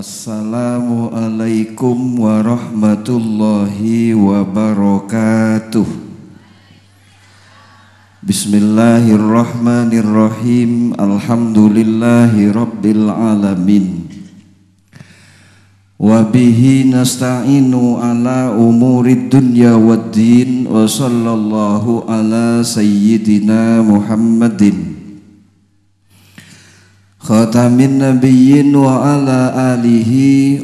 Assalamualaikum warahmatullahi wabarakatuh Bismillahirrahmanirrahim Alhamdulillahi rabbil alamin Wabihi nasta'inu ala umuri dunya wad din Wa sallallahu ala sayyidina Muhammadin خاتم النبيين وعلى آله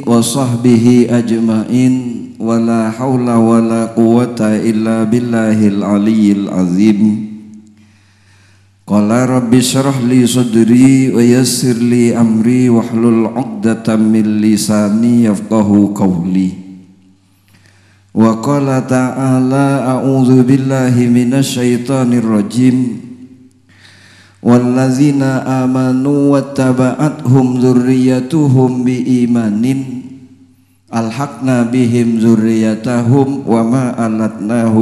وصحبه أجمعين ولا حول ولا قوة إلا بالله العلي العظيم قال رب اشرح لي صدري ويسر لي أمري واحلل عقدة من لساني يفقه قولي وقال تعالى أعوذ بالله من الشيطان الرجيم wallazina amanu wattaba'athum dzurriyyatuhum biimanin alhaqna bihim dzurriyyatahum wa ma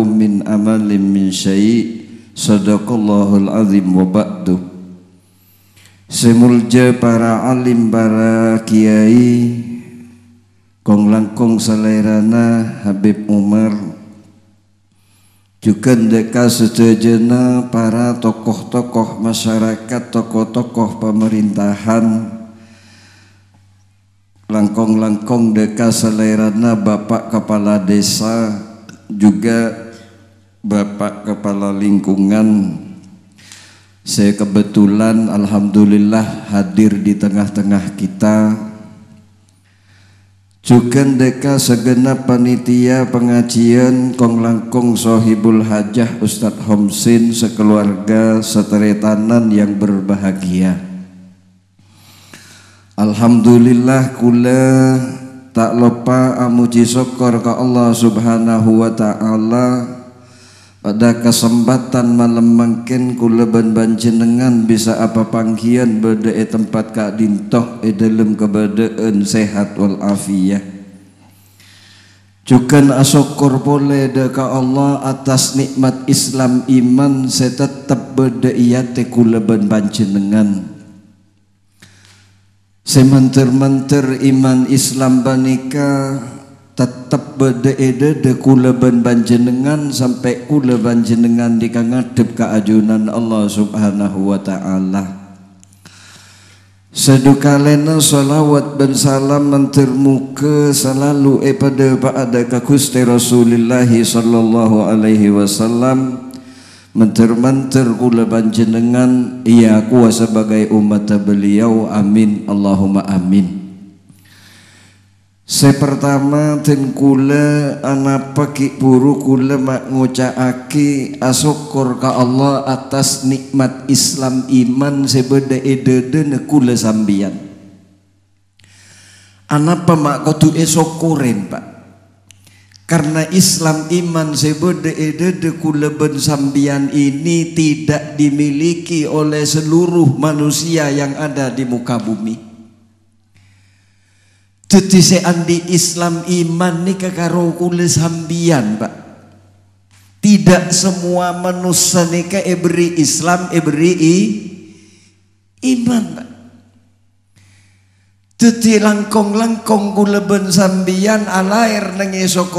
min amalin min syai' sadaqallahul azim wa ba'du semulja para alim para kiai kong langkong selerana Habib Umar juga deka sejajana para tokoh-tokoh masyarakat, tokoh-tokoh pemerintahan, langkong-langkong deka selerana Bapak Kepala Desa, juga Bapak Kepala Lingkungan. Saya kebetulan Alhamdulillah hadir di tengah-tengah kita juga deka segenap panitia pengajian Kong Sohibul Hajah Ustadz Homsin sekeluarga seteretanan yang berbahagia Alhamdulillah kula tak lupa amuji syukur ke Allah subhanahu wa ta'ala pada kesempatan malam mungkin kuleban banjenengan bisa apa panggian berada di tempat kak dintoh di dalam keberadaan sehat wal afiyah juga asyukur pula deka Allah atas nikmat Islam iman saya tetap berada iyati kuleban banjenengan saya mentir-mentir iman Islam banika tetap berdeede de kula ben banjenengan sampai kula banjenengan di kangadep ke ajunan Allah subhanahu wa ta'ala Seduka lena salawat dan salam mentir muka selalu kepada Pak Ada Kakusti Rasulullah sallallahu alaihi wasallam mentir-mentir kula banjenengan ia kuasa sebagai umat beliau amin Allahumma amin Saya pertama den kula anapa ki buru kula mak ngucaake asyukur ka Allah atas nikmat Islam iman sebeda edede kula sambian. Anapa mak kudu esokuren Pak? Karena Islam iman sebeda edede kula ben sambian ini tidak dimiliki oleh seluruh manusia yang ada di muka bumi. Jejisean di Islam iman nih kekaro kulis hambian pak tidak semua manusia ke ibri Islam ibri i, iman pak jadi langkong-langkong kula ben sambian alair nengi esok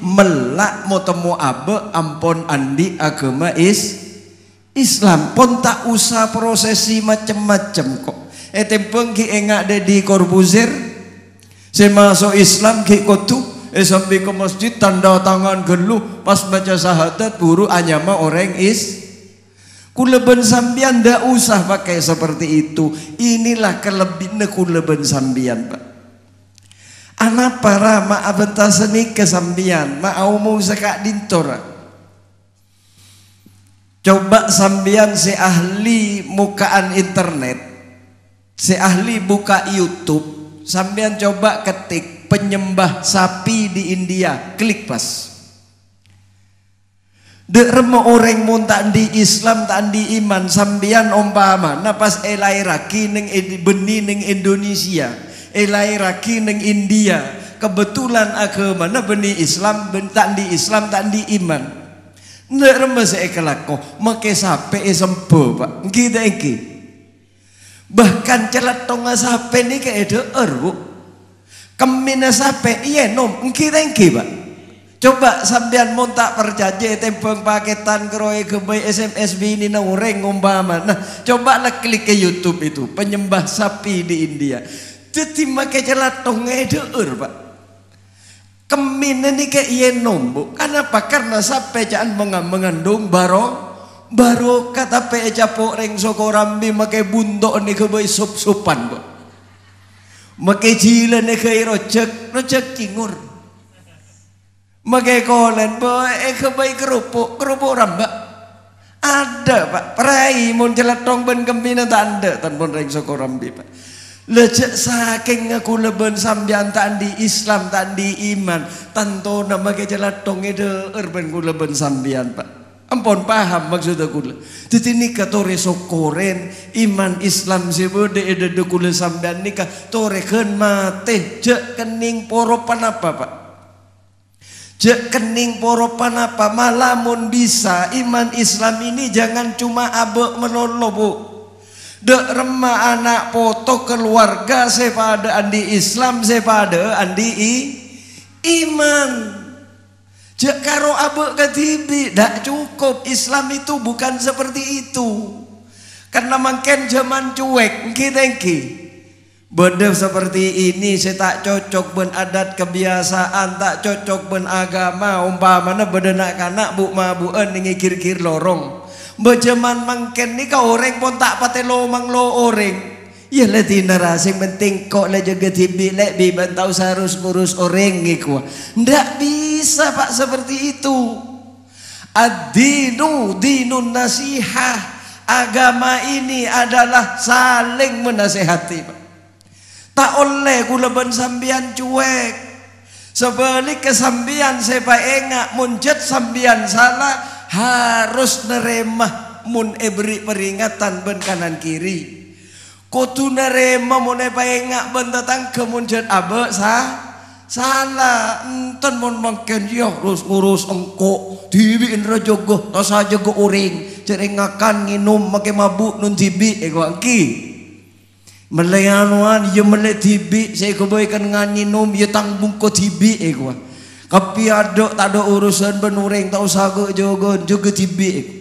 melak mau temu abe ampon andi agama is Islam pon tak usah prosesi macem-macem kok eh tempeng ki engak dedi korbuzer, saya masuk Islam ke kutu, eh sampai ke masjid tanda tangan geluh pas baca syahadat buru anyama orang is. Kuleben sambian ndak usah pakai seperti itu. Inilah kelebihan kuleben sambian pak. Anak para ma seni kesambian ma aumu sekak dintora. Coba sambian si ahli mukaan internet, si ahli buka YouTube, Sambian coba ketik penyembah sapi di India, klik pas. Derem orang mun di Islam tak di iman sambian umpama napas elai raki neng beni neng Indonesia elai raki India kebetulan agama na beni Islam ben di Islam tak di iman derem sekelako make sape sembuh pak kita iki Bahkan celat tonga sape nih kayak edo erbu. Kemina sape iya nom engki pak. Coba sampean mau tak percaya paketan keroy kebay SMS ini naureng umpama. Nah coba lah klik ke YouTube itu penyembah sapi di India. Jadi makai celat tonga itu er pak. Kemina nih ke iya nom bu. Kenapa? Karena sape jangan mengandung barong Baru kata peja poreng rambi make bundok ni kebay sup-supan bu Make jila ni kei rocek rocek cingur. Make kolen bu eh kebay kerupuk, kerupuk rambak. Ada pak, perai mun tong ben kempina tanda tan pun reng rambi pak. Lejak saking aku leben sambian tandi Islam tandi iman. Tanto nama tong itu urban er ku leben sambian pak. Ampun paham maksud aku. Jadi nikah tore sokoren iman Islam boleh. Ada dekule sambian nikah tore ken mate jek kening poro panapa pak. Jek kening poro panapa malamun bisa iman Islam ini jangan cuma abek menolong bu. Dek rema anak foto keluarga sepada andi Islam sepada andi i, iman. Jekaro Abu ke ketibi, tak cukup. Islam itu bukan seperti itu. Karena makin zaman cuek, mungkin tengki. Benda seperti ini saya tak cocok ben adat kebiasaan, tak cocok ben agama, mana benda nak kanak bu buan ningi kir-kir lorong. Bejaman mungkin ni kau orang pun tak pate lo mang lo orang. Ya latina narasi penting kok le jaga tibi lek bi tahu harus ngurus orang gitu. Ndak bisa pak seperti itu. Adinu dinu dinun nasihah. Agama ini adalah saling menasehati pak. Tak oleh kuleban sambian cuek. Sebalik ke sambian sepa engak muncet sambian salah harus neremah mun ebrik peringatan ben kanan kiri kudu nerima mune pengak tang kemunjat abe sa salah enten mun mungkin ya urus ngurus engko diwiin rejogo tau aja go uring Jeringakan nginum make mabuk nun tibi ego angki melayanuan ya melek tibi saya kebaikan ngan nginum ya tang bungko tibi ego kapi ada tak ada urusan benuring tak usah go jogon juga tibi ego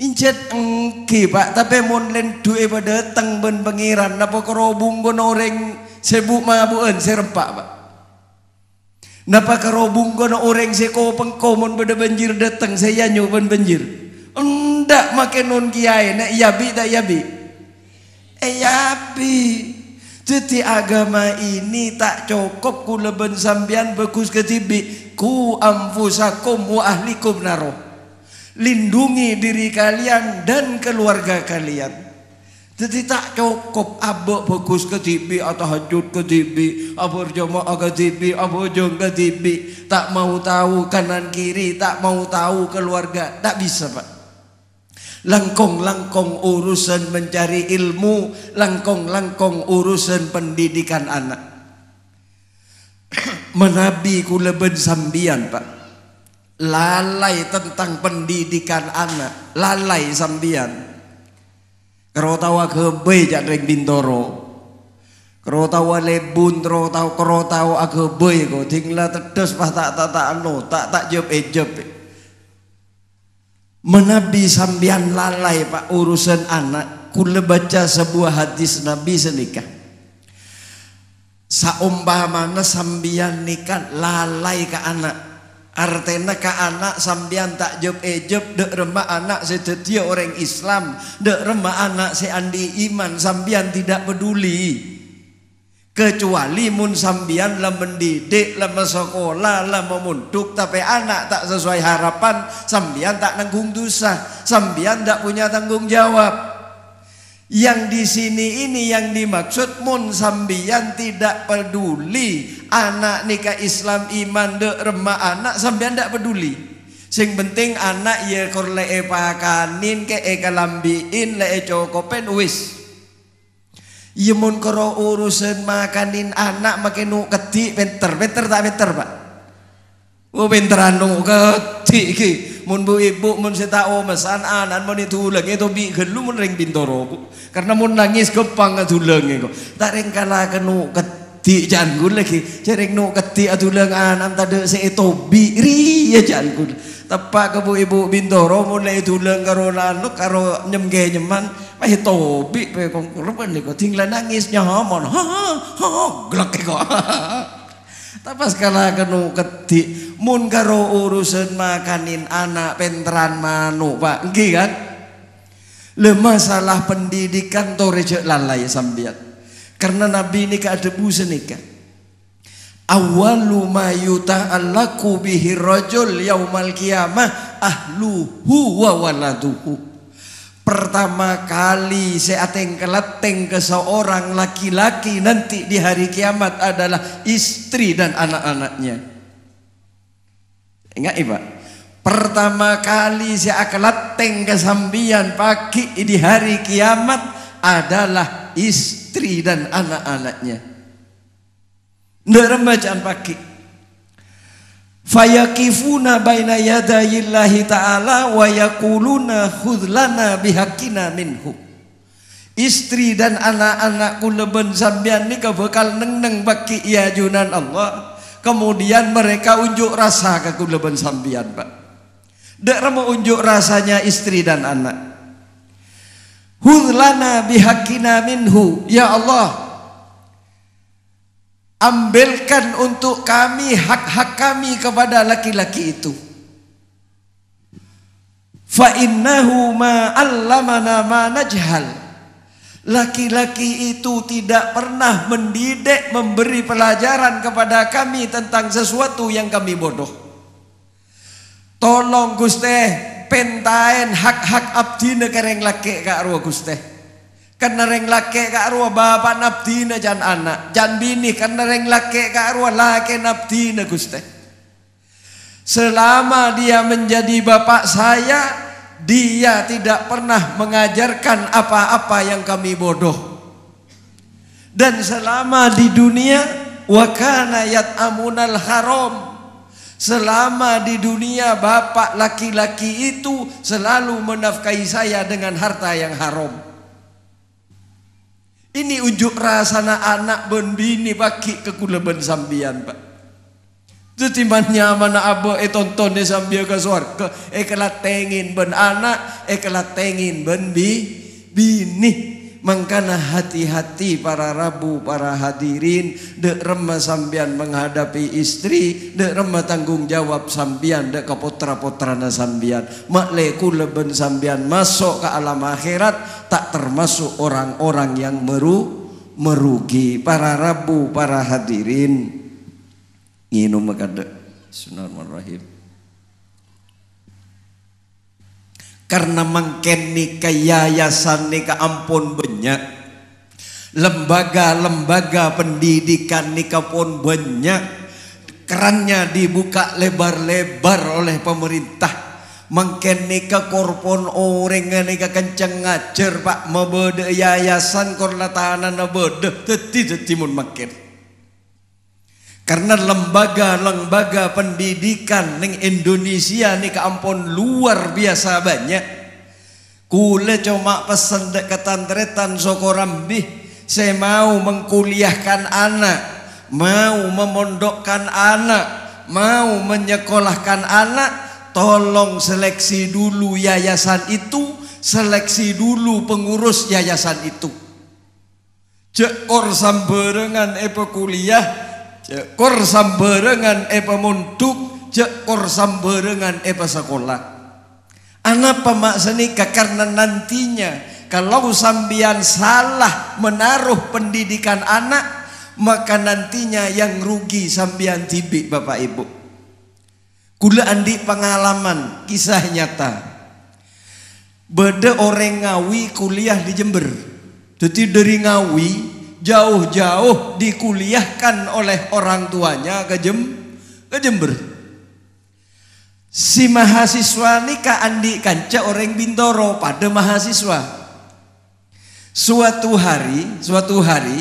Injet engki pak, tapi mun len duwe teng ben pengiran, napa kerobung kon orang ma buan, serempak pak. Napa kerobung kon orang seko pengko mun pada banjir datang saya nyoban banjir. Endak make non kiai nak yabi tak yabi. Eh yabi. Jadi agama ini tak cukup ku leben sambian bagus ketibi ku amfusakum wa ahlikum naro lindungi diri kalian dan keluarga kalian. Jadi tak cukup abuk fokus ke TV atau hajut ke TV, abu jamaah ke TV, abu jong ke TV. Tak mau tahu kanan kiri, tak mau tahu keluarga, tak bisa pak. Langkong-langkong urusan mencari ilmu, langkong-langkong urusan pendidikan anak. Menabi kuleben sambian pak lalai tentang pendidikan anak lalai sambian kerotawa kebe jak reng bintoro kerotawa lebun kerotawa kerotawa agebe ko tinggal tedes pas tak tak tak anu tak tak jeb ejeb eh, eh. menabi sambian lalai pak urusan anak kule baca sebuah hadis nabi senika senikah mana sambian nikah lalai ke anak Artinya ke anak sambian tak job ejeb eh dek remah anak sedetia orang Islam dek remah anak seandi iman sambian tidak peduli kecuali mun sambian lah mendidik lah sekolah lah memunduk tapi anak tak sesuai harapan sambian tak nanggung dosa sambian tak punya tanggung jawab yang di sini ini yang dimaksud mun munsambian tidak peduli anak nikah Islam iman de remah anak sambian tidak peduli. Sing penting anak ya korle e pakanin ke e kalambiin le e cokopen wis. Ya mun koro urusan makanin anak makin nu ketik pinter pinter tak pinter pak. Oh pinteran nu ketik ki mun bu ibu, mun seta o masan anan mun ulang itu bi gelu mun ring bintoro bu karena mun nangis gepang a ko tak ring kala kenu keti jan gul lagi jaring nu keti atulang anan tade se itu bi ri ya jan gul tepak ke bu ibu bintoro itu ulang karo lano karo nyemge nyeman pahe tobi pahe kongkurupan nih kok tinggal nangis nyamon ha ha ha glek kok Tapi sekarang kena ketik, mun karo urusan makanin anak pentran manu Pak. enggih kan? Le masalah pendidikan to rejek lalai sambiat. Karena Nabi ini keadebu senika. Awalu ma yuta'allaku bihi rajul yaumal kiamah ahluhu wa waladuhu. Pertama kali saya akan keleteng ke seorang laki-laki nanti di hari kiamat adalah istri dan anak-anaknya. Ingat iba Pertama kali saya akan lateng ke sambian pagi di hari kiamat adalah istri dan anak-anaknya. Nderem bacaan pagi fayakifuna baina yadayillahi ta'ala wa yakuluna khudlana bihakina minhu istri dan anak-anakku leben sambian ni bakal neng-neng bagi iajunan Allah kemudian mereka unjuk rasa ke kuleben sambian pak dek mau unjuk rasanya istri dan anak hudlana bihakina minhu ya Allah ambilkan untuk kami hak-hak kami kepada laki-laki itu. Fa innahu ma 'allamana ma najhal. Laki-laki itu tidak pernah mendidik memberi pelajaran kepada kami tentang sesuatu yang kami bodoh. Tolong Guste, pentain hak-hak abdi yang laki kak ruh Guste karena reng laki kak arwah bapak nabdina jan anak jan bini karena reng laki kak arwah laki nabdina guste selama dia menjadi bapak saya dia tidak pernah mengajarkan apa-apa yang kami bodoh dan selama di dunia wakana yat amunal haram Selama di dunia bapak laki-laki itu selalu menafkahi saya dengan harta yang haram. Ini ujuk rasa anak ben bini pakik ke kula ben sambian pak. Jadi mana mana abo eh tonton ni sambil ke eh kelat tengin ben anak, eh, kelat tengin ben bi, bini. Mengkana hati-hati para rabu, para hadirin, dek remah sambian menghadapi istri, dek remah tanggung jawab sambian, dek kapotra-potrana sambian. Mak leku leben sambian masuk ke alam akhirat, tak termasuk orang-orang yang meru merugi. Para rabu, para hadirin, nginum makadek. Bismillahirrahmanirrahim. karena ke yayasan nika ampun banyak lembaga-lembaga pendidikan nika pun banyak kerannya dibuka lebar-lebar oleh pemerintah mangkeni ke korpon orang nika kenceng ngajar pak mebede yayasan korna tahanan mebede teti teti mun mangkeni karena lembaga-lembaga pendidikan ning Indonesia ini keampun luar biasa banyak. Kule cuma pesen deketan ketantretan sokorambi. Saya mau mengkuliahkan anak, mau memondokkan anak, mau menyekolahkan anak. Tolong seleksi dulu yayasan itu, seleksi dulu pengurus yayasan itu. Cekor sambarengan epe kuliah, kor sambarengan epa munduk je kor sambarengan epa sekolah anak pemaksnika karena nantinya kalau sambian salah menaruh pendidikan anak maka nantinya yang rugi sambian tibik Bapak Ibu Kula andi pengalaman kisah nyata Beda orang ngawi kuliah di Jember Jadi dari ngawi jauh-jauh dikuliahkan oleh orang tuanya ke Jem ke Jember. Si mahasiswa nikah Andi kanca orang Bintoro pada mahasiswa. Suatu hari, suatu hari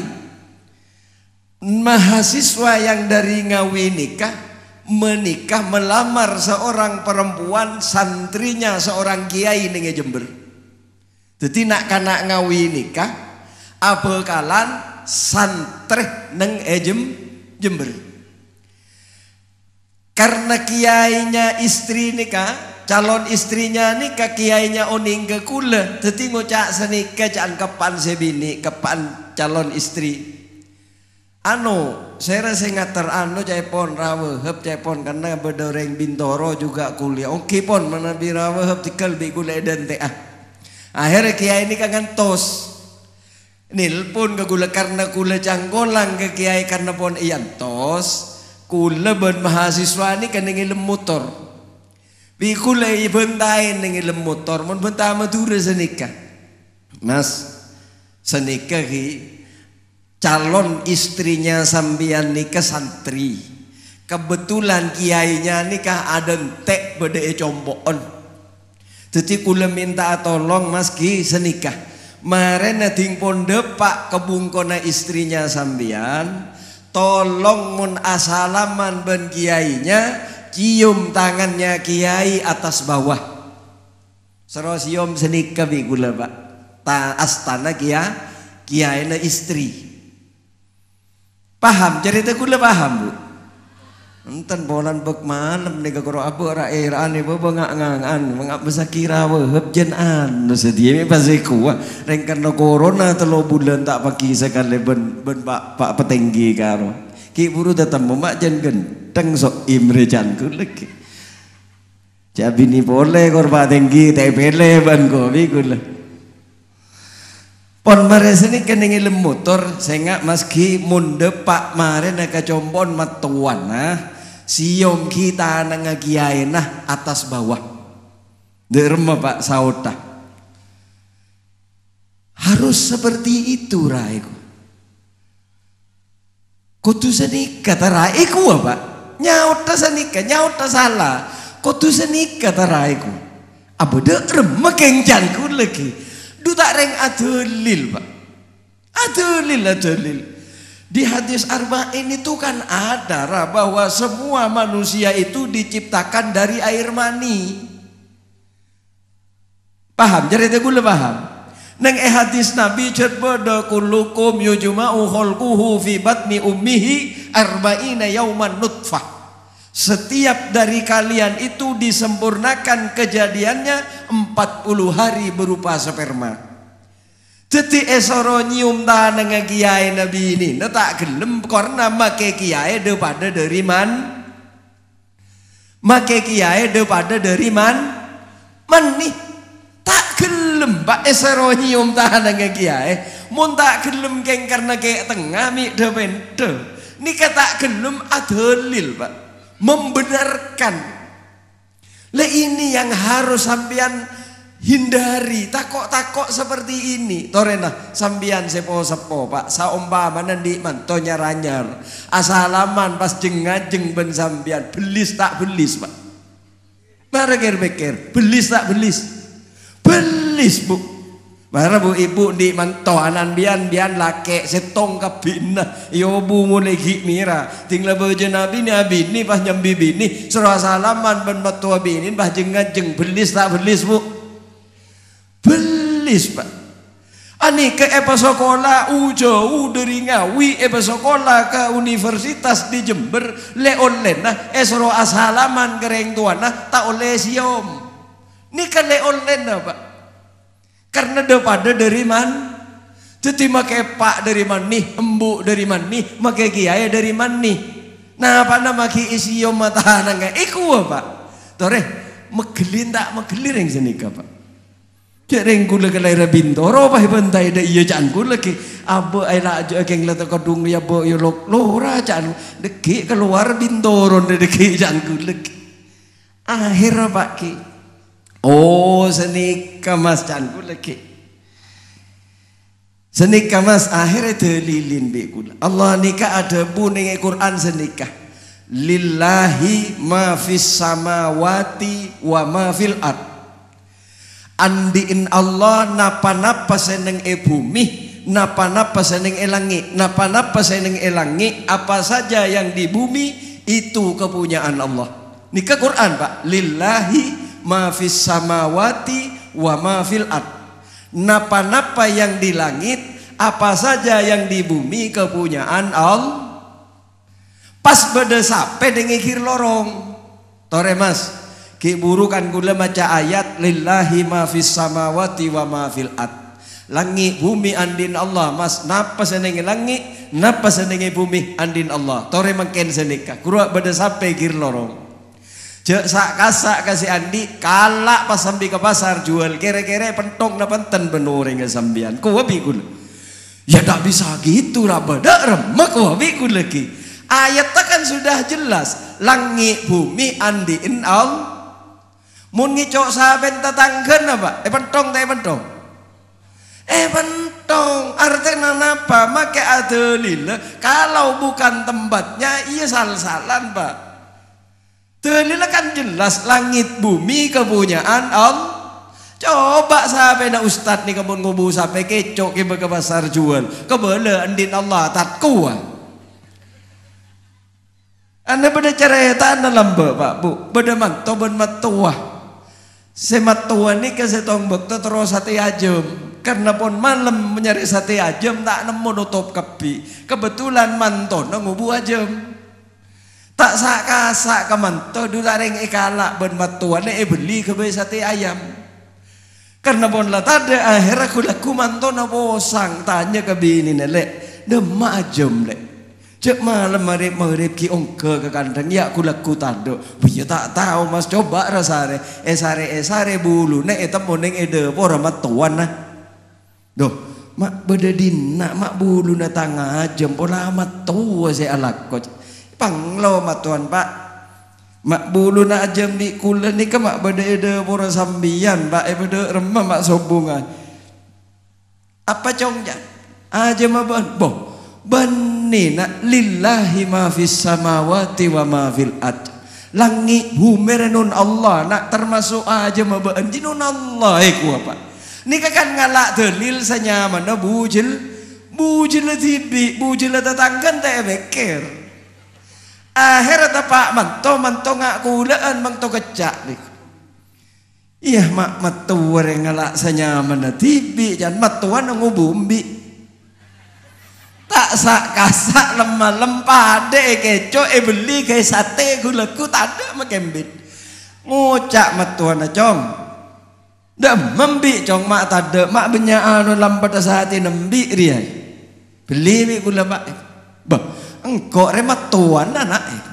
mahasiswa yang dari Ngawi nikah menikah melamar seorang perempuan santrinya seorang kiai ning Jember. Jadi nak kanak Ngawi nikah abel kalan santri neng ejem jember karena kiainya istri nikah calon istrinya nikah kiainya oning ke kule teti cak senika cak kepan sebini kepan calon istri ano, saya rasa ngater anu cai pon rawe heb cai pon karena bedoreng bintoro juga kuliah oke pon mana birawe heb tikel bi gule dan teh akhirnya kiai ini kangen tos Nilpun ke gula karena kula canggolang ke kiai karena pon iyan tos. Kula ben mahasiswa ini kan ingin motor. Bi kula bentain ingin lemotor, Mun bentah madura senika. Mas, senika ki calon istrinya sambian nikah santri. Kebetulan kiainya nikah ada tek bede e comboon. Jadi kula minta tolong mas ki senikah. Marene ding pondok Pak kebungkona istrinya sambian tolong mun asalaman ben kiainya cium tangannya kiai atas bawah serosium senika gula pak Ta, astana kia kiai na istri paham cerita gula paham bu Enten bolan bek malam ni kagoro apa ra iraan ni bebe an mengap besa kira we hep an no sedia mi kuah rengkan no corona telo bulan tak pagi sekali ben ben pak pak petenggi karo ki buru datang memak jen teng sok imre jan kulek Jabi ni boleh kor pak tenggi teh pele ban kopi kulek Pon sini ini keningi motor, sengak meski munde pak mare naga compon matuan nah. Siom kita nah atas bawah. Derma Pak Sautah. Harus seperti itu raiku. Kutu senika teraiku apa? Nyauta senika, nyauta salah. Kutu senika teraiku Apa derma mekengcangku lagi. tak reng adulil pak. Adulil adulil. Di hadis arba ini tuh kan ada Ra, bahwa semua manusia itu diciptakan dari air mani. Paham? Jadi itu gue paham. Neng eh hadis Nabi cerbodo kulukum yujuma uholkuhu fi batni ummihi arba'ina yauman nutfah. Setiap dari kalian itu disempurnakan kejadiannya 40 hari berupa sperma. Jadi esoro nyium tanenge kiai Nabi ini tak gelem karena make kiai depada dari man. Make kiai depada dari man. Man nih tak gelem pak esoro nyium tanenge kiai. Mun tak gelem keng karena kayak tengah mi de bende. kata gelem adhalil pak. Membenarkan. Le ini yang harus sampean hindari takok-takok seperti ini torena sambian sepo sepo pak mana di mantonya ranyar asalaman pas jeng ngajeng ben sambian belis tak belis pak marengir mikir belis tak belis belis bu mana bu ibu di manto anan bian bian lake setong kabinah yo bu mulai hikmira mira tinggal baju nabi nabi ni pas nyambi bini serasa salaman ben matua bini pas jeng belis tak belis bu Belis pak. Ani ke epa sekolah ujo uderi ngawi epa sekolah ke universitas di Jember le online nah esro asalaman kereng tuan nah tak oleh siom. Ini kan le online nah pak. Karena depada dari man, Jadi make pak dari man nih, embu dari man nih, make kiai dari man nih. Nah apa nama ki isiom yom mata nangga? Iku toreh Tore, megelir tak megelir yang sini pak? Jereng kula kelai la bintoro pai pentai de iya jan kula ke abe ai la ke keng la kodung ya bo yo ya, lok lora cang deki keluar bintoro de deki jan kula ke akhir pak ki oh seni kamas jan kula ke seni kamas akhir itu lilin be kula Allah nikah ada bu ning Quran kah lillahi ma fis samawati wa ma fil ard andiin Allah napa-napa seneng e bumi napa-napa seneng e langit napa-napa seneng e langit apa saja yang di bumi itu kepunyaan Allah ini ke Quran Pak lillahi ma fis samawati wa ma fil ad napa-napa yang di langit apa saja yang di bumi kepunyaan Allah pas beda sampai dengikir lorong tore mas Ki kan kula maca ayat lillahi ma fis samawati wa ma fil ard. Langit bumi andin Allah. Mas napa seneng langit, napa seneng bumi andin Allah. Tore mengken seneka. Kurang beda sampai gir lorong. Cek sak kasak kasih Andi kalak pas sambi ke pasar jual kere-kere pentong na penten benuring sambian. Ku wabi kula. Ya tak bisa gitu lah beda remek wabi kula lagi. Ayat kan sudah jelas langit bumi andin Allah Mun ngicok saben tetanggen apa? Eh pentong teh pentong. Eh pentong artinya apa? Make adalil. Kalau bukan tempatnya iya sal-salan pak. Dalil kan jelas langit bumi kepunyaan Allah. Coba sampai nak ustad ni kamu kubu sampai kecok ke ke pasar jual. Kebele andin Allah tak kuat. Anda pada cerita anda lamba pak bu. pada mantau benda matuah nih ke setombok tu terus sate ajem. Karena pun malam mencari sate ajem tak nemu nutup kepi. Kebetulan nunggu buah ajem. Tak sak kasak ke manton du taring ikala e ben matuan e, e beli ke sate ayam. Karena pun lah tade akhirnya aku laku manton sang sang tanya ke bini nelek. Demak ajem Cek malam hari marip ki ongke ke kandang ya aku laku tando. Ya tak tahu mas coba rasare. Esare eh, esare eh, bulu ne etam eh, moning ede pora mat tuan nah. Doh mak beda dina mak bulu na tanga jem pola matu, tua alak kot. Panglo mat tuan pak. Mak bulu na jam di kula ni ke mak beda edo pora sambian pak e beda remah mak sobungan. Apa congjak, Aja maban boh benina lillahi ma fis samawati wa ma fil ad langi humerenun Allah nak termasuk aja mabaan jinun Allah iku eh, apa ni kan, kan ngalak delil senyaman na bujil bujil tibi bujil tetanggan tak mikir eh, akhirat apa manto manto ngak kulaan manto kecak ni iya mak matu orang ngalak senyaman na tibi jan matuan ngubumbi tak sak kasak lemah lempade keco e eh, beli ke sate ku tak ada makembit ngucak metuan acong dah membi cong mak tak ada mak benya anu lambat sate nembi ria beli mi gula pak bah engkau remat tuan anak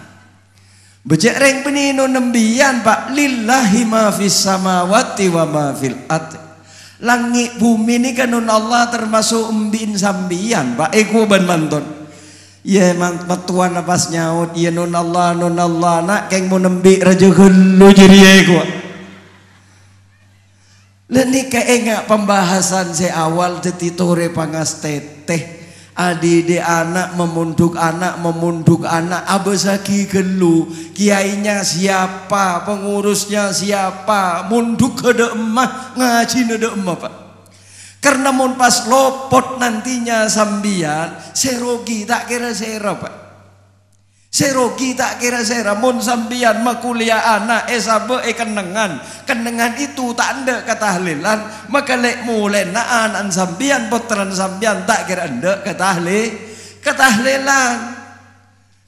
Becek reng penino nembian pak lillahi ma fis samawati wa ma fil ati Langit bumi ini kanun Allah termasuk umbin sambian Pak Eko eh, ban mantun. Ya emang petuan nafas nyaut ya nun Allah nun Allah nak keng mau nembi raja gelu jadi Eko. Leni kayak pembahasan se awal teti tore pangas teteh de anak memunduk anak memunduk anak abesaki gelu kiainya siapa pengurusnya siapa munduk ke de emah ngaji de emah pak karena monpas pas lopot nantinya sambian serogi tak kira sera pak Serogi tak kira sera mun sampian makulia anak esabe eh, e eh, kenangan. Kenangan itu tak ande ke tahlilan, maka lek mule naan an sampian putran sampian tak kira ande ke tahli ke tahlilan.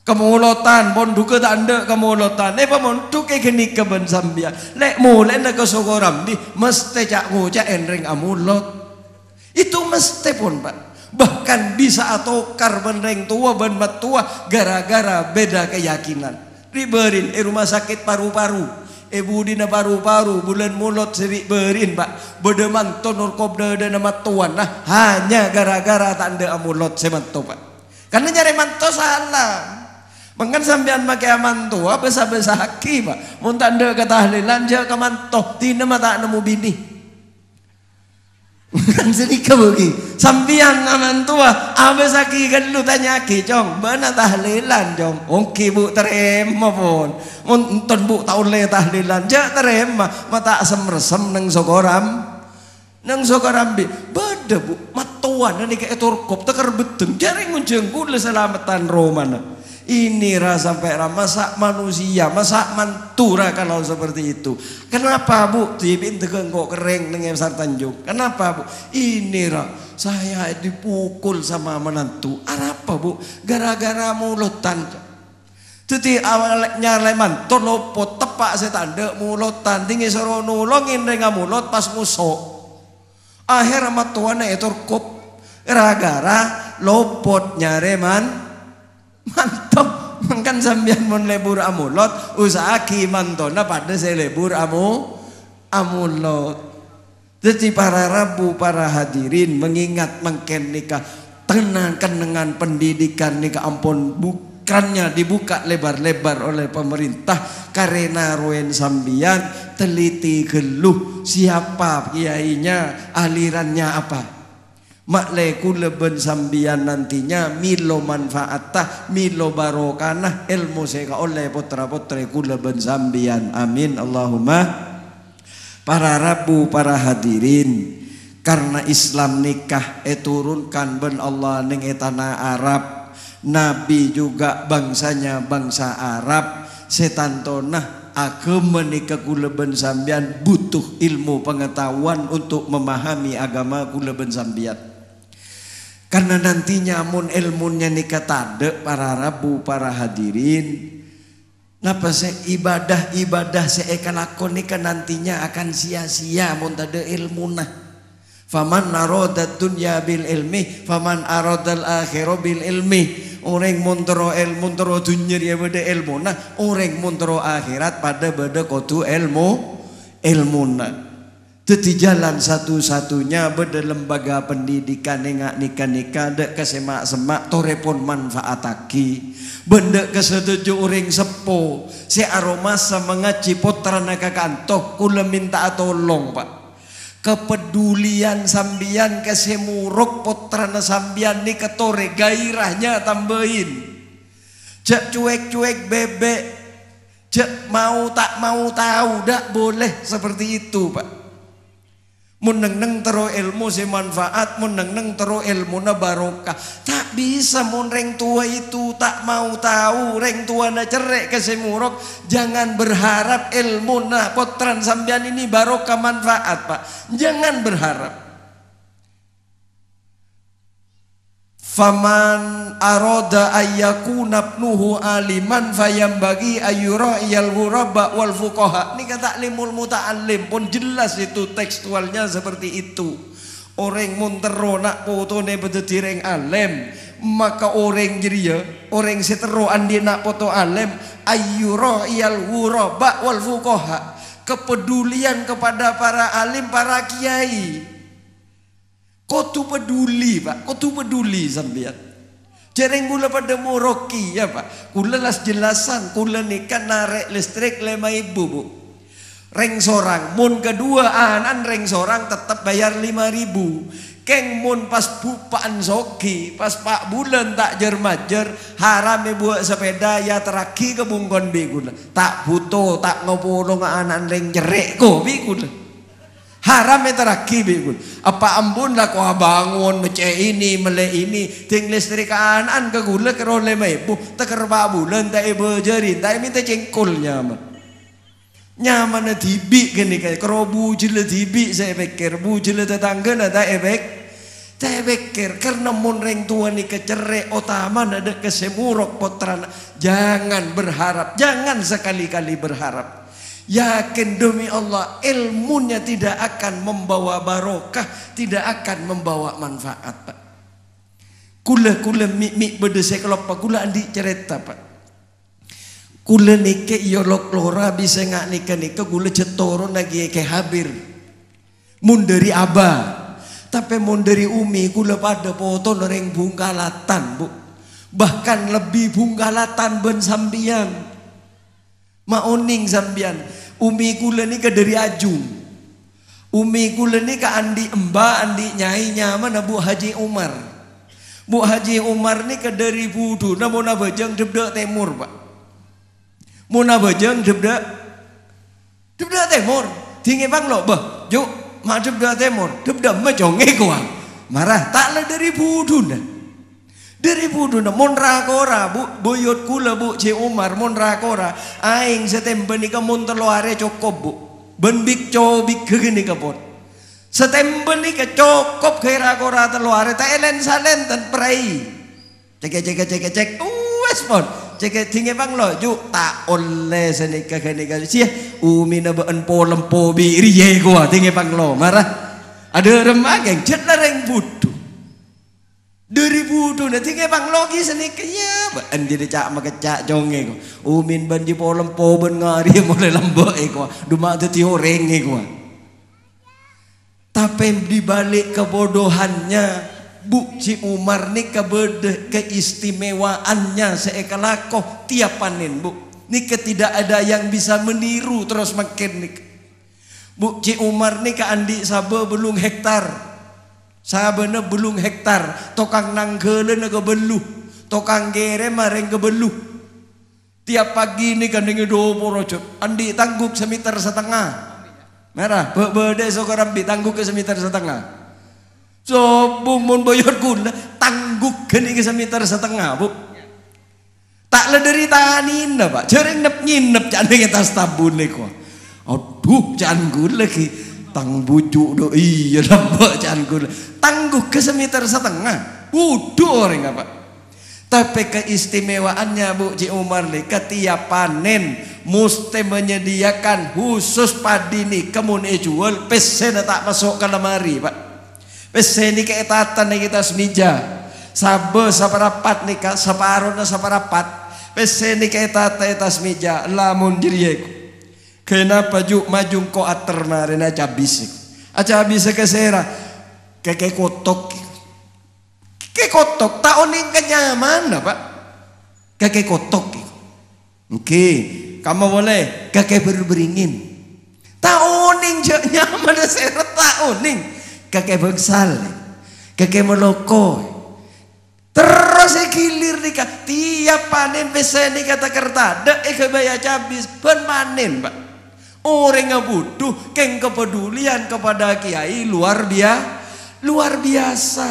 Kemulotan pun duka tak ande kemulotan. Eh pun duke geni keben sampian. Lek mule nak ke sogoram di mesti cak ngucak enring amulot. Itu mesti pun Pak. Bahkan bisa atau karbon menreng tua ban tua gara-gara beda keyakinan. diberin eh, rumah sakit paru-paru. Ibu eh, dina paru-paru bulan mulut seri berin pak Bedeman tonor kobda dan nama tuan nah hanya gara-gara tanda amulot semantu pak karena nyari mantu salah Mungkin sampean pakai tua, besar-besar haki pak. Mun tanda ketahlilan dia kemantoh tina mata nemu bini. Kansiri kebuki. Sampian naman tua. Abe saki lu tanya ki jong. Mana tahlilan jong. Ongki bu terima pun. Muntun bu tahun le tahlilan. Ja terima. Mata asam resam neng sokoram. Neng sokoram bi. Bada bu. Matuan nani ke etorkop. Tekar beteng. Jaring unjeng bu selamatan romana. Ini rasa pera masa manusia, masa mantura kalau seperti itu. Kenapa bu? Tibin tegang kok kering dengan besar Tanjung. Kenapa bu? Ini ra saya dipukul sama menantu. Apa bu? Gara-gara mulut tanjung Jadi awalnya leman terlopot tepak setanda mulut tinggi soro nolongin dengan mulut pas musuh Akhir amat itu kop gara-gara lopotnya reman mantap makan sambian mun lebur amulot usaha kimantona pada saya lebur amu amulot jadi para rabu para hadirin mengingat mengken nikah tenang kenangan pendidikan nikah ampun bukannya dibuka lebar-lebar oleh pemerintah karena ruen sambian teliti geluh siapa kiainya alirannya apa Makleku leben sambian nantinya milo manfaatah milo barokanah ilmu seka oleh putra putriku leben sambian amin Allahumma para rabu para hadirin karena Islam nikah eturunkan eh, ben Allah ning tanah Arab Nabi juga bangsanya bangsa Arab setan tonah agama menikah kuleben sambian butuh ilmu pengetahuan untuk memahami agama kuleben sambian karena nantinya mun ilmunya nikah tade para rabu para hadirin. Napa se ibadah-ibadah seeka lakon nikah nantinya akan sia-sia mun tade ilmu nah. Faman naroda dunya bil ilmi, faman aradal akhiro bil ilmi. Orang montero ilmu, montero dunia dia beda ilmu nah. Orang montero akhirat pada beda kotu ilmu, ilmu nah. Teti jalan satu-satunya beda lembaga pendidikan nengak nikah nikah dek kesemak semak torepon manfaataki benda kesetuju uring sepo si aroma semengaji potrana kantoh kula minta tolong pak kepedulian sambian kesemuruk potrana sambian ni ketore gairahnya tambahin cek cuek-cuek bebek cek mau tak mau tahu dak boleh seperti itu pak meneng neng tero ilmu si manfaat, meneng neng tero ilmu na barokah. Tak bisa mun reng tua itu tak mau tahu, reng tua na cerek ke si murok. Jangan berharap ilmu na potran sambian ini barokah manfaat pak. Jangan berharap. Faman aroda ayyakuna nabnuhu aliman fayam bagi fayambagi iyal ghuraba wal fuqaha. Ini kata limul alim pun jelas itu tekstualnya seperti itu. Orang muntero nak potone beda direng alim. Maka orang jadi ya, orang setero andi nak foto alim. iyal ghuraba wal fuqaha. Kepedulian kepada para alim, para kiai Kotu peduli pak, kotu peduli sampean. Jereng gula pada Moroki ya pak. Kula las jelasan, kula nikah narik listrik lema ibu bu. Reng sorang, mun kedua anan reng sorang tetap bayar lima ribu. Keng mun pas bupaan soki, pas pak bulan tak jermajer, haram buat sepeda ya teraki ke bungkon bi kula. Tak butuh, tak ngopolong anan reng jerek kok bi kula. Haram itu raki ikut. Apa ambun lah kau bangun mece ini mele ini ting listrik an ke gula ke role teker babu. bulan tak ibu jari tapi minta cengkol nyaman. Nyaman lah tibi gini kayak kerobu jele tibi saya pikir bu jele tetangga na tak efek tak pikir karena monreng reng tua ni kecere otama ada kesemurok potran jangan berharap jangan sekali-kali berharap Yakin demi Allah ilmunya tidak akan membawa barokah, tidak akan membawa manfaat Pak. Kula kula mik mik kalau pak kula andi cerita Pak. Kula nike yo ya lora bisa ngak nike nike kula cetoro nagi ke habir. dari abah. Tapi munderi umi kula pada foto nereng bunggalatan bu. Bahkan lebih latan ben sambian. Maoning sambian. Umi kula ni ke dari Ajung. Umi kula ni ke Andi Emba, Andi Nyai Nyaman, Bu Haji Umar. Bu Haji Umar ni ke dari Budu. Namun abajang Debda temur pak. na bajang Debda. Debda temur. Tinggi bang lo, bah. Yuk, ma debdak temur. Debdak majongi kuang. Marah, taklah dari Budu dah. Dari budu na mon rakora bu buyut kula bu Ci Umar mon rakora aing setem ni ka telo are cokop bu ben bik co bik kegeni ka setem setempe ni ka ke rakora telo are ta elen salen tan prai cek cek cek cek uwes pon cek tinge bang lo ju ta ole seni ka kene ka umi na en po lempo bi riye ko tinge bang lo marah ada remang yang lareng budu dari 2000 nanti kayak bang logi seni kaya ban jadi cak mak cak jonge ko umin ban ji polem po ban ngari mulai lembek e ko duma tu tiho renge ko tapi di balik kebodohannya Bu Ci Umar ni kebede keistimewaannya seekalakoh tiap panen bu ni ketidak ada yang bisa meniru terus makin ni Bu Ci Umar ni ke Andi Sabe belum hektar Sabana belum hektar, tokang nanggele na belu tokang gere mareng belu Tiap pagi ini kandengi doa porojo andi tangguk semiter setengah. Merah, bebede bede sokorambi tangguk ke semiter setengah. Sobung mun boyor gula, tangguk geni ke semiter setengah, bu. Tak lederi tahanin pak, jering nep nginep jangan kita stabun nih Aduh, jangan gula lagi tang bujuk do iya lembek canku tangguh ke semeter setengah wudhu orang apa tapi keistimewaannya Bu Ji Umar nih ketiap panen mesti menyediakan khusus padi nih kemun e jual pesen tak masuk ke lemari pak pesen ini keetatan nih kita semija sabar separapat nih kak separuh separapat pesen ini keetatan kita semija lamun diri Kenapa juk majung ko ater marena cabisik. acaba bisa kesera. Keke kotok. Keke kotok tahun ini kenyaman pak. Keke kotok. Oke, kamu boleh keke berberingin. Tauning nyaman seret tauning. keke bengsal. keke meloko. Terus gilir nih tiap panen bisa nih kata kerta. Dek kebaya cabis ben panen, Pak. Orang yang butuh keng kepedulian kepada kiai luar biasa. Luar biasa.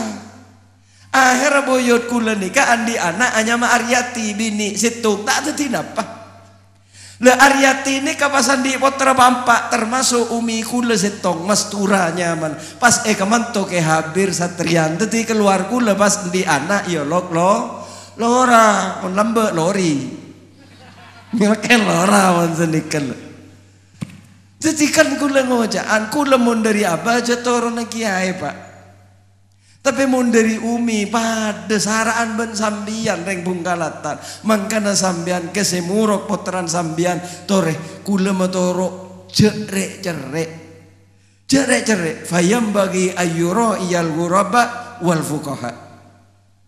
Akhir boyot kula nikah andi anak hanya ma Aryati bini situ tak ada tinapa. Le Aryati ini kapasan di potra bampak termasuk umi kula setong mas tura nyaman. Pas eh keman ke habir satrian tadi keluar kula pas di anak yo ya lok lo lora on lambe lori. Nyaken lora on senikel. Jadi kan kula ngojaan, kula dari apa? aja turun kiai pak. Tapi mun dari umi pada saraan ben sambian reng bungkalatan. Mangkana sambian kesemurok poteran sambian tore kula metoro cere cere, cere cere, fayam bagi ayuro iyal guraba wal fukoha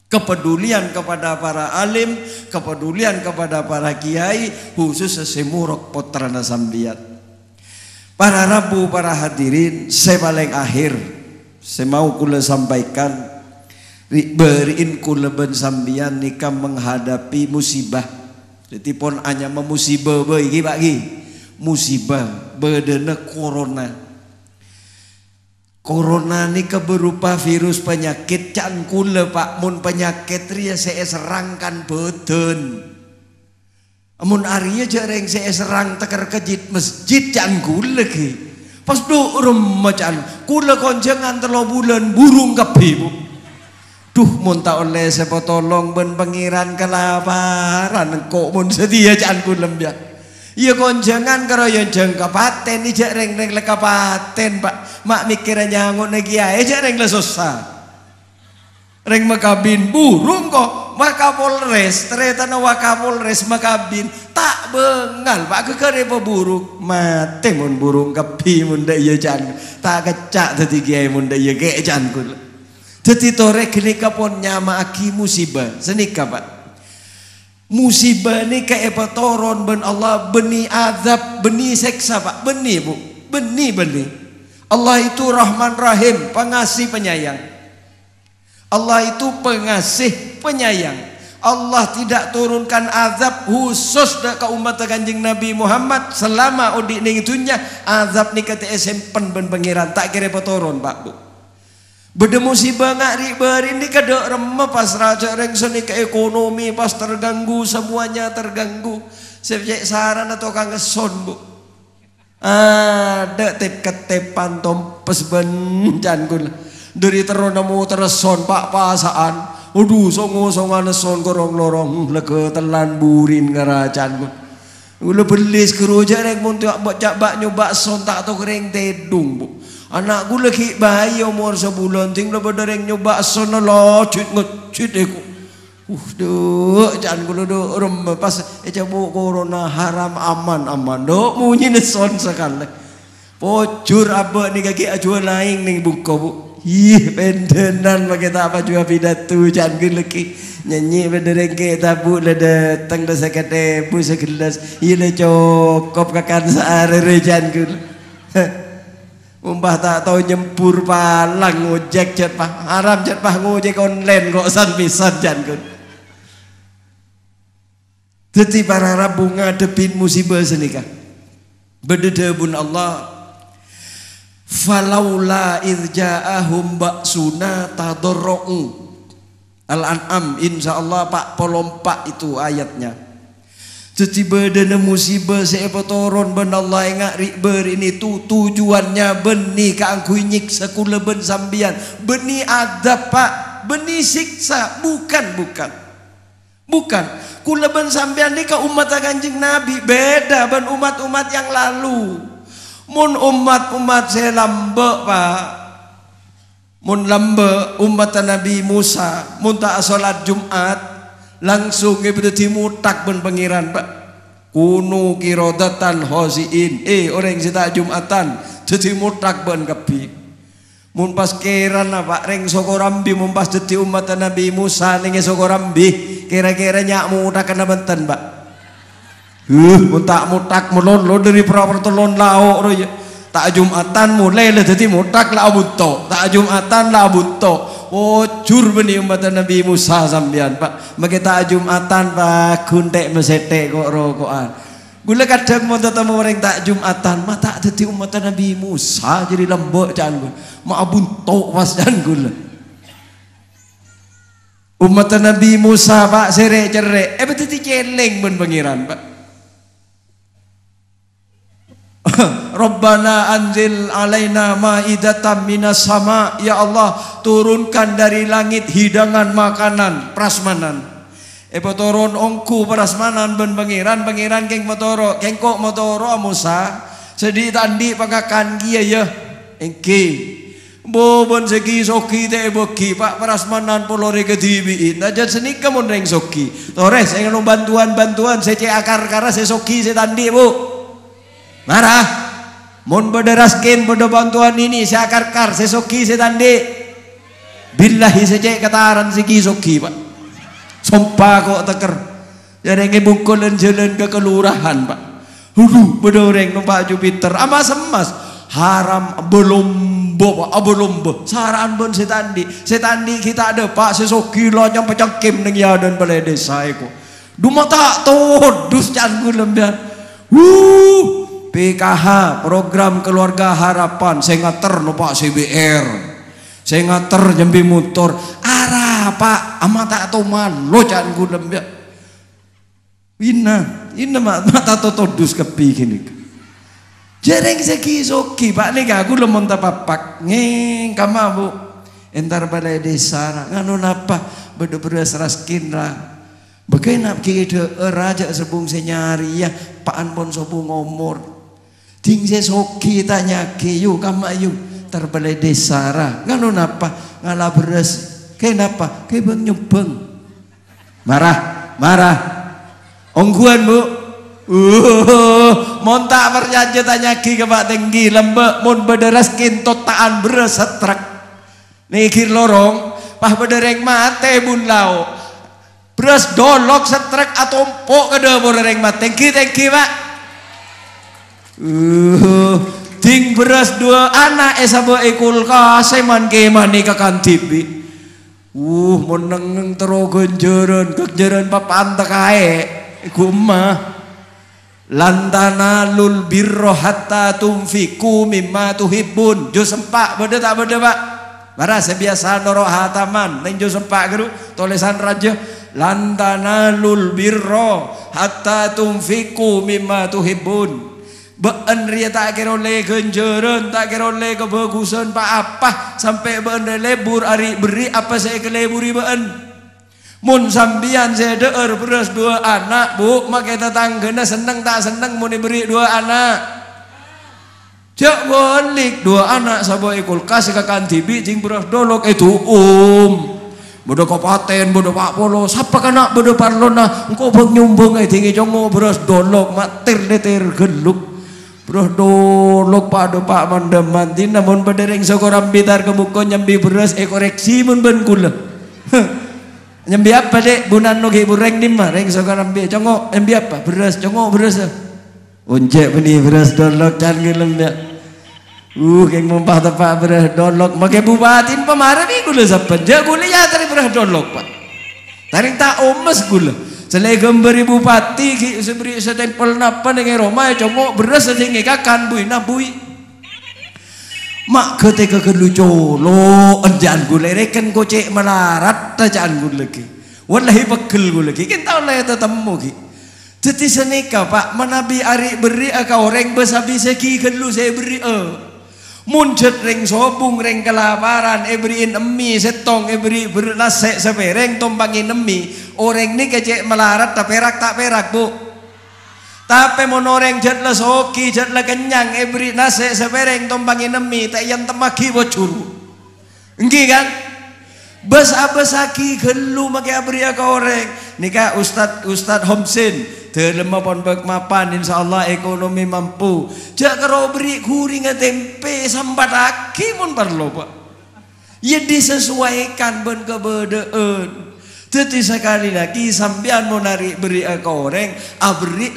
kepedulian kepada para alim, kepedulian kepada para kiai, khusus kesemurok potran sambian. Para Rabu, para hadirin, saya paling akhir, saya mau kula sampaikan, beriin kula ben sambian nikah menghadapi musibah. Jadi pun hanya memusibah, bagi bagi musibah, bedene corona. Corona ini keberupa virus penyakit cangkul kula pak mun penyakit ria saya serangkan beden. Amun Arya jarang saya serang teker kejit masjid jangan gule ki. Pas do rumah jalan, kula konjengan telo bulan burung kepi, bu. Duh mun tak oleh sepotolong tolong ben pengiran kelaparan kok mun setia jangan gule ya. Iya konjengan karo yang jeng kapaten ijak iya, reng reng le lekapaten pak mak mikirannya ngut negi ijak reng le susah. Reng makabin burung kok Makapolres ternyata Wakapolres makabin tak bengal Pak kekare ya, apa burung mati mun burung kepi mun iya jan tak kecak tadi kiai mun da iya kiai jan kul tadi tore kini kapon nyama aki musibah senika pak musibah ni ke apa toron ben Allah beni azab beni seksa pak beni bu beni beni Allah itu Rahman Rahim pengasih penyayang Allah itu pengasih, penyayang. Allah tidak turunkan azab khusus ke umat kanjeng Nabi Muhammad selama udik ning azab ni ke TSM ben pengiran tak kira peturun Pak Bu. Beda musibah ngari ini ke dok remeh pas raja rengson nih ke ekonomi pas terganggu semuanya terganggu. Saya saran atau kangeson Bu. Ada ah, tip ketepan tompes bencan jan dari teronamu tereson pak pasaan Aduh songo songo neson korong lorong leke telan burin ngeracan Ulu belis keroja rek pun tuak buat cak bak nyoba son tak tu kering tedung bu. Anak gue lagi bayi umur sebulan ting lebih dari nyoba son lo cut ngecut deku. Uh doh jangan gue doh rem pas eja eh, bu corona haram aman aman doh munyi neson sekali. Pocur abah ni kaki acuan eh, naing ning buka bu. Kau, bu. Ih, pendenan pakai tak apa pindah pidato canggih lagi nyanyi bedereng ke tabu le datang dah sekate bu segelas ile cukup kakan sehari rejan gel. umpah tak tahu nyempur palang ngojek cat pah haram cat pah ngojek online kok san pisan jan gel. Tetapi para bunga depin musibah senikah. Bedede pun Allah falaula irja'ahum ba'suna tadarra'u Al-An'am insyaallah Pak pelompak itu ayatnya Tiba dana musibah seapa toron ben Allah ingat rikber ini tu tujuannya beni keangkui nyiksa kula ben sambian beni ada Pak beni siksa bukan bukan bukan kula ben sambian ni ke umat kanjeng Nabi beda ben umat-umat yang lalu mun umat-umat saya lambe pak mun lambe umat Nabi Musa mun tak salat Jumat langsung ibu tak pun pengiran pak kunu kirodatan hoziin. eh orang yang tak Jumatan jadi mutak pun kepi mun pas keran na pak reng sokorambi mun pas jadi umat Nabi Musa ning sokorambi kira-kira nyak mutak kena benten pak Huh, mutak mutak melon lo dari perawat telon lao ya. Tak jumatan mulai lah jadi mutak lah buto. Tak jumatan lah buto. Oh jur beni umat Nabi Musa sambian pak. Maka tak jumatan pak kuntek mesete kok rokokan. Gula kadang mau tetamu orang tak jumatan mata jadi umat Nabi Musa jadi lembok jangan gula. Ma bunto pas jangan gula. Umat Nabi Musa pak serek cerek. Eh betul celeng pun pangeran pak. Rabbana anzil alaina ma'idatam minas sama Ya Allah turunkan dari langit hidangan makanan prasmanan Epo eh, turun ongku prasmanan ben pengiran pengiran keng motoro keng kok motoro Musa sedih tandi pakakan kia ya, ya. engki Bo bon segi soki te boki pak prasmanan polori kedibiin aja nah, seni kamu neng soki Tores yang bantuan bantuan sece akar kara saya soki saya tandi bu marah mun raskin bodo bantuan ini saya akar kar, saya soki saya tandi billahi saya kataran siki soki pak sumpah kok teker jadi ke dan jalan ke kelurahan pak hulu reng numpak Jupiter amas emas haram belum bawa abu lombo saran bon setandi setandi kita ada pak sesoki lo yang pecah kim neng ya dan balai desa eko Duma tak tuh dus canggul lembah, Wuh, PKH program keluarga harapan saya ngater no pak CBR saya ngater jambi motor arah pak ama tak toman lo jangan gudem ya ina ina mak mata dus kepi gini jereng seki soki pak nih aku lemon tapapak neng, kama bu entar balai desa nganu napa bedu bedu seraskin lah Bagaimana kita eh, raja sebung senyari ya, Pak pon sebung ngomor. Dingse soki tanya kama yu terbelai desara. Nganu napa? Ngala beres. Kenapa? Kebeng nyebeng. Marah, marah. Ongguan bu. Uh, montak perjanji tanya ki ke pak tinggi lembek mon bederas kintot taan beres setrek. Nikir lorong, pah bedereng mate bun lau. Beres dolok setrek atau empuk ke dapur dereng mate. tinggi pak. Uh, ting beras dua anak esabo ekul kaseman kemani kakan tibi. Uh, menengeng terogon jaran, kek jaran papan tekae. Iku emah. Lantana lul birro hatta tumfiku mimma tuhibbun. Jo sempak beda tak beda pak. Bara sebiasa noro hataman. Neng jo sempak geru tulisan raja. Lantana lul birro hatta tumfiku mimma tuhibbun. Beun ria tak kira oleh tak kira oleh kebagusan, pak apa sampai beun lebur hari beri apa saya keleburi beun. Mun sambian saya deer beres dua anak bu, makai tanggana seneng tak seneng mau diberi dua anak. Cek bolik dua anak sabo ikul kasih ke kantibi jing beres dolok itu um. Bodoh kabupaten, bodoh pak polo, siapa kena bodoh parlona, engkau bang nyumbung eh tinggi jongo beres dolok matir detir geluk Bruh pak do pak mandem manti namun pada ring sokoram bitar kebuko nyambi beras ekoreksi mun ben kula. nyambi apa dek bunan nogi bureng dima ring sokoram bi congo nyambi apa beras congo beras. Unjek beni beras dolok can gelem ya. Uh keng mumpah tepak beras dolok make bubatin pemarah bi kula sapen je ya tari beras dolok pak. tarik tak omes kula. Selegem beri bupati ki seberi setempel napa dengan Roma ya cuma beras dengan kakan bui nabui. Mak ketika kedu colo enjaan gule lereken kocek melarat tajaan gue lagi. Wallahi pegel gue lagi. Kita lah ya tetemu ki. Jadi senika pak menabi ari beri kau orang bisa ki kedu saya beri eh. Muncet ring sobung ring kelaparan ebri eh, enemi setong ebri eh, berlasek sepereng tombangi enemi orang ini kecek melarat tak perak tak perak bu tapi mau noreng jatlah soki jatlah kenyang ebri eh, nasek sepereng tombangi enemi tak yang temaki bocuru enggih kan Bes-abesaki gelu maki abria ya koreng. Nika Ustad Ustad Homsin. terima pon bek mapan insyaallah ekonomi mampu. jaga robri beri kuring tempe sambat aki pun perlu pak. Ya disesuaikan ben kebedean. Jadi sekali lagi sambian mau narik beri ya koreng,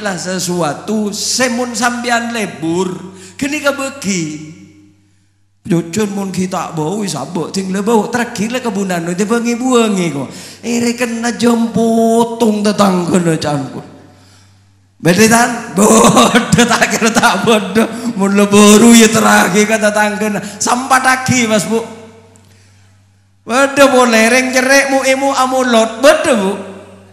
lah sesuatu semun sambian lebur. Kini kebegi. Jujur mun kita bau tinggal ting Terakhir terakile kebunan dia bengi buangi ko. Iri kena jemputong tetang kena cangkut. Bedetan bodoh tak kira tak bodoh mun baru ya terakhir kata tangkena sampat lagi mas bu. Bodoh bu lereng cerek mu imu amulot bodoh bu.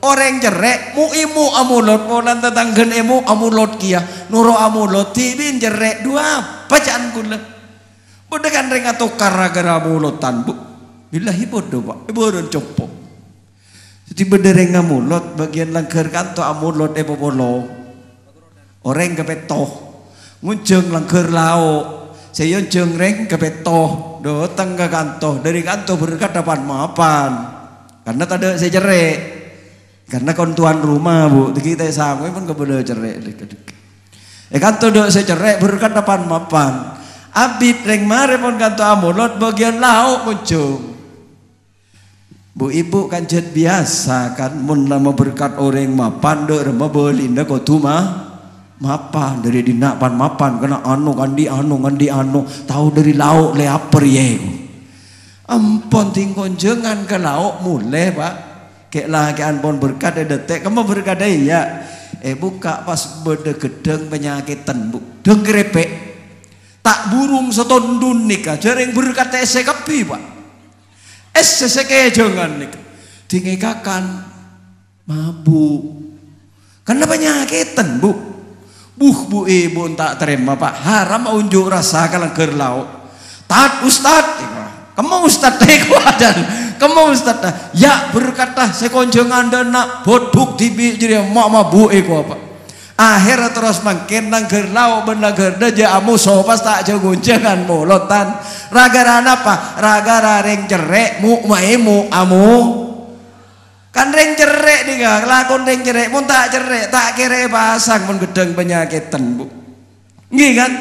Orang cerek mu imu amulot mula tetanggen imu amulot kia nuro amulot tibin cerek dua pecahan kula. Udekan ring ato gara-gara mulutan bu. bila doh pak. Bodoh copo. Jadi bedere ngamulot bagian langker kanto amulot e eh, popolo. Orang kepetoh. muncung langker lao. Saya jeng reng kepetoh. doh ke kanto. Dari kanto dapat mapan. Karena tadi saya cerai. Karena kon tuan rumah bu. Kita sama pun kebodoh cerai. Eh kanto doh saya cerai dapat mapan. Abid reng mare pun kanto amulot bagian lauk muncung. Bu ibu kan jad biasa kan mun mau berkat orang mapan do rema bolinda ko tuma mapan dari nak pan mapan kena anu kan di anu kan di anu tahu dari lauk le aper ye. Ampun jangan ke lauk mulai pak. Kek lah ke ampun berkat ada eh, tek, kamu berkat ya. Eh buka pas berde gedeng penyakitan bu. Deng kerepek Tak burung setondun nikah. Jaring berkat ese kepi pak. Ese sekaya jangan nikah. Dingekakan mabuk. Karena penyakitan bu. Buh bu ibu eh, tak terima pak. Haram unjuk rasa kalau gerlau tak ustad. Kamu ustad teko eh, dan kamu ustad. Ya berkata sekonjong dan nak bodoh di jadi mau mabuk iku apa akhir terus makin nangger lau benangger deja amu sopas tak mulutan raga rana apa raga raring cerek mu maimu amu kan ring cerek nih gak lakon ring cerek pun tak cerek tak kere pasang pun gedeng penyakitan bu nggih kan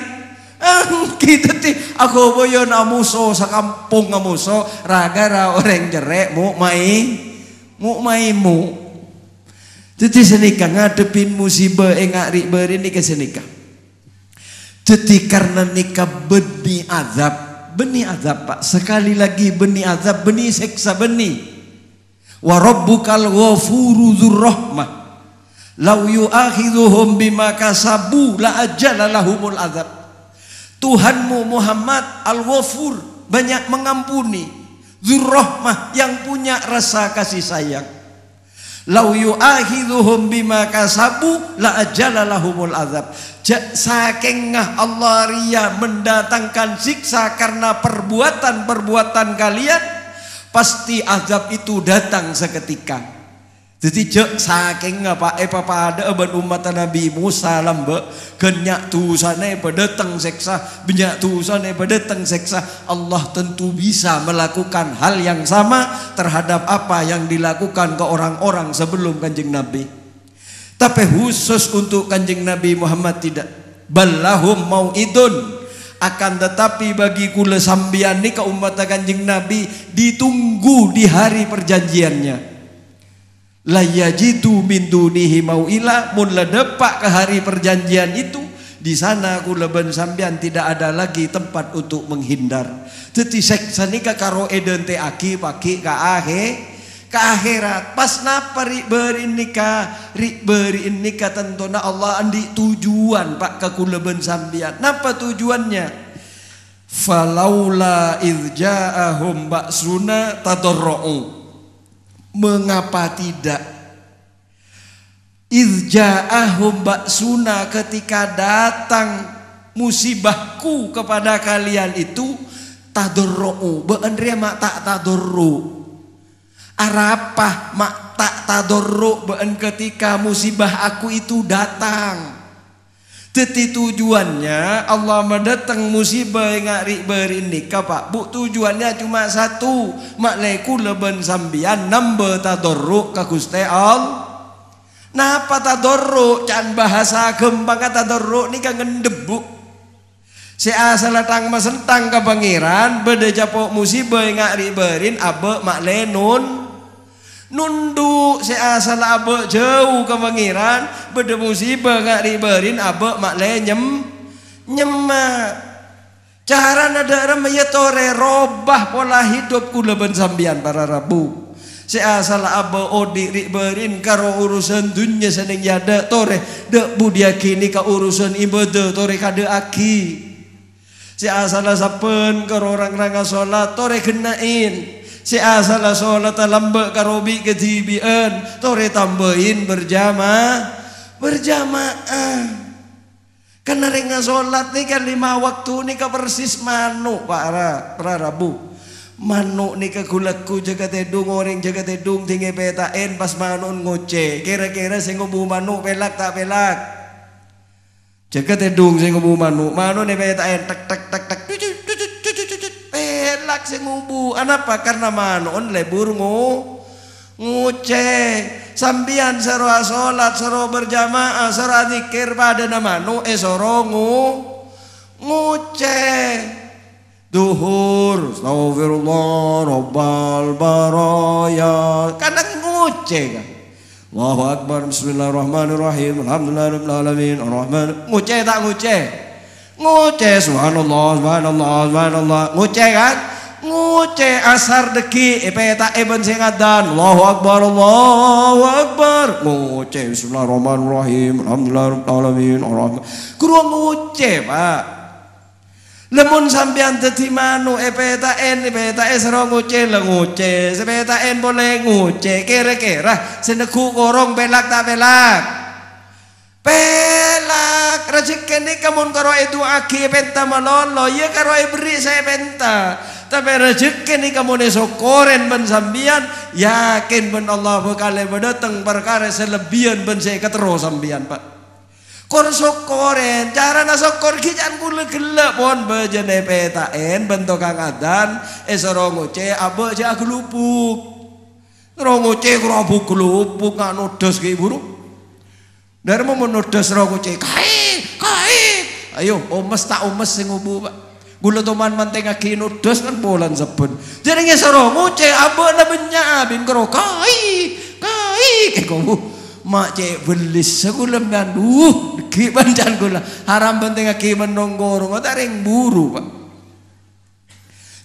kita ah, gitu, ti aku boyo namuso sa kampung raga raga orang cerek mu mai mu maimu jadi senika ngadepin musibah engak eh, rik beri ke senika. Jadi karena nikah beni azab, beni azab pak. Sekali lagi beni azab, beni seksa benih. Warabbukal ghafuru dzurrahmah. Lau yu'akhidhuhum bima kasabu la ajala lahumul azab. Tuhanmu Muhammad al-Ghafur banyak mengampuni. Dzurrahmah yang punya rasa kasih sayang. Lau yu'akhidhuhum bima kasabu la ajala ajalalahumul azab. Saking Allah ria mendatangkan siksa karena perbuatan-perbuatan kalian, pasti azab itu datang seketika. Jadi cek saking apa eh pada ban umat Nabi Musa lambe kenyak sana pada teng seksa benyak sana pada teng seksa Allah tentu bisa melakukan hal yang sama terhadap apa yang dilakukan ke orang-orang sebelum kanjeng Nabi. Tapi khusus untuk kanjeng Nabi Muhammad tidak. Balahum mau idun akan tetapi bagi kula sambian ni ke umat kanjeng Nabi ditunggu di hari perjanjiannya layajitu min dunihi mauila mun ledepak ke hari perjanjian itu di sana aku leben sambian tidak ada lagi tempat untuk menghindar teti nikah karo eden te aki pakai ka ahe ka akhirat pas napa ri beri nikah ri beri nikah na Allah andi tujuan pak aku leben sambian napa tujuannya falaula idja'ahum ba'suna tadarra'u Mengapa tidak? Izja'ahum baksuna ketika datang musibahku kepada kalian itu tadorro'u. Beendria mak tak tadorro Arapah mak tak tadorro been ketika musibah aku itu datang. Teti tujuannya Allah mendatang musibah ngari berindika pak Bu tujuannya cuma satu Makleku leben sambian Nambah tadorru ke Gusti nah Napa tadorru Can bahasa gembang tadorru Ini kan ngendebu Si asal datang mesentang ke pangeran beda capok musibah ngari berin abe maklenun nunduk seasal abe jauh ke pengiran beda musibah gak riberin abe mak lenyem nyema cara nada remaya tore robah pola hidup kula ben sambian para rabu seasal abe odi riberin karo urusan dunia seneng yada tore dek budia kini ka urusan ibadah tore kade aki seasal sapen karo orang ranga sholat tore kenain si asala sholat lambe karobi kejibian tore tambahin berjamaah berjamaah karena ringa sholat nih kan lima waktu nih ke persis manu para para rabu manuk ni gulaku jaga tedung orang jaga tedung tinggi petain pas manu ngoce kira-kira saya ngubu manuk pelak tak pelak jaga tedung saya ngubu manuk manuk ni petain tak tak tak tak elak sing ngubu. Anapa? Karena manon le burungu nguce, sambian seru salat seru berjamaah seru zikir pada nama nu esorongu, eh, nguce, duhur astagfirullah robbal baraya kadang nguce kan Allahu akbar bismillahirrahmanirrahim Alhamdulillahirrahmanirrahim alamin nguce, tak ngucek ngucek subhanallah subhanallah subhanallah nguce kan nguce asar deki eta eben sing adan Allahu akbar Allahu akbar nguce bismillahirrahmanirrahim alhamdulillahirabbil alamin arrahman nguce Pak lemun sampean teti manu eta en eta esro nguce le nguce eta en boleh nguce kira-kira Seneku korong belak tak belak pelak rezeki ini kamu karo itu aki penta lo ya karo ibri saya penta tapi rezeki ini kamu ini sokoren ben sambian, yakin ben Allah bekale berdatang perkara selebihan ben saya keterus sambian pak. Kor sokoren, cara na sokor kijan kule gele pon bejene en bentuk kang adan, esorongo eh ce abe ce aku lupuk. Rongo ce kerobuk kelupuk nggak nodos kayak buruk. Dari mau rongo ce kai kai. Ayo, omes tak omes sing pak. Gula toman mantengah akin dos kan polan sabun. Jadi nge sorongu ce aba na benya abin kai kai ke kamu mak ce belis segulam dan duh ki banjan gula haram penting aki ada ring buru pak.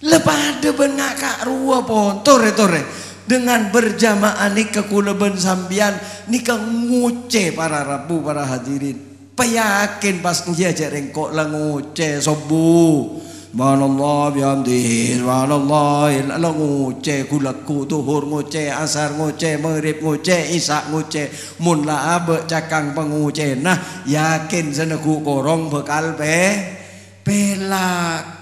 Lepada bengak kak rua torre tore tore dengan berjamaah nikah ben sambian nikah nguce para rabu para hadirin Peyakin pas dia kok lang lenguce sobu. Subhanallah bihamdihi subhanallah la nguce kulaku tuhur nguce asar nguce merib nguce isak nguce mun la cakang penguce nah yakin seneku korong bekal pe pelak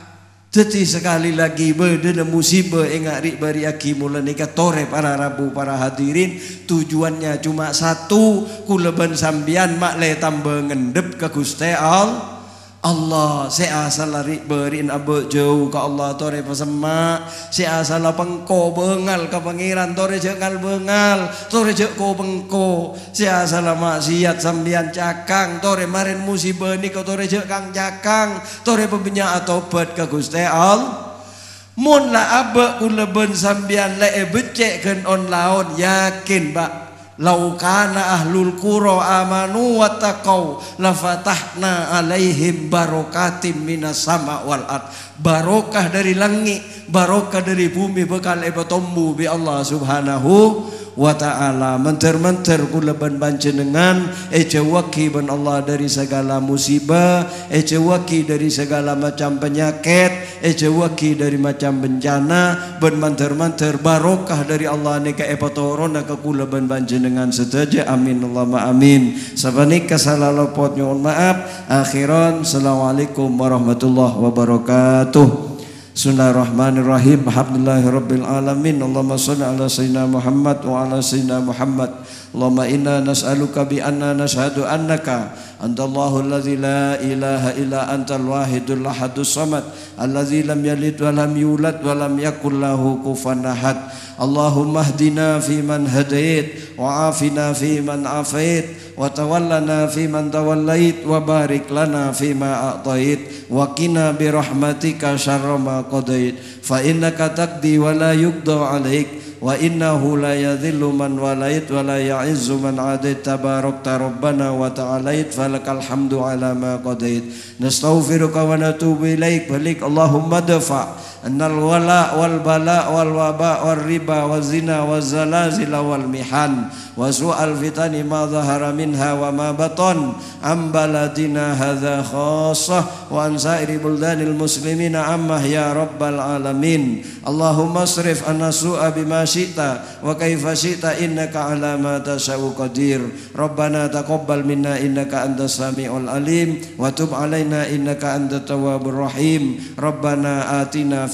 Teti sekali lagi berdena musibah ingat rik bari aki mula nikah tore para rabu para hadirin tujuannya cuma satu kuleban sambian mak le tambah ke gusteal. Allah asal lari beriin abu jauh ke Allah tore pesema seasal pengko bengal ke pangeran tore jengal bengal tore jeko pengko seasal maksiat sambian cakang tore marin musibah ni ke tore kang cakang tore atau bet ke Gusti mula Mun la abe uleben sambian le e becek on laon yakin bak Laukana ahlul kuro amanu watakau lafatahna alaihim barokatim minas sama wal Barokah dari langit, barokah dari bumi bekal ibatombu bi Allah Subhanahu wa ta'ala menter-menter kuleban banjenengan eja waki ben Allah dari segala musibah eja waki dari segala macam penyakit eja waki dari macam bencana ban menter-menter barokah dari Allah Neka ke epatoron ke kuleban banjenengan setaja amin Allahumma amin sabanik kesalah lopot nyon maaf akhiran assalamualaikum warahmatullahi wabarakatuh Bismillahirrahmanirrahim. Alhamdulillahirabbil alamin. Allahumma salli ala sayyidina Muhammad wa ala sayyidina Muhammad. Allahumma inna nas'aluka bi anna nashadu annaka antallahu alladhi la ilaha illa antal wahidul lahadus samad alladhi lam yalid wa lam yulad wa lam yakullahu kufanahad. اللهم اهدنا فيمن هديت وعافنا فيمن عافيت وتولنا فيمن توليت وبارك لنا فيما أعطيت وقنا برحمتك شر ما قضيت فإنك تقضي ولا يقضى عليك وإنه لا يذل من وليت ولا يعز من عاديت تباركت ربنا وتعاليت فلك الحمد على ما قضيت نستغفرك ونتوب إليك فلك اللهم ادفع أن الولاء والبلاء والوباء والربا والزنا والزلازل والمحن وسوء الفتن ما ظهر منها وما بطن عن بلدنا هذا خاصة وعن سائر بلدان المسلمين عمه يا رب العالمين اللهم اصرف أن السوء بما شئت وكيف شئت إنك على ما تشاء قدير ربنا تقبل منا إنك أنت السميع العليم وتب علينا إنك أنت التواب الرحيم ربنا آتنا في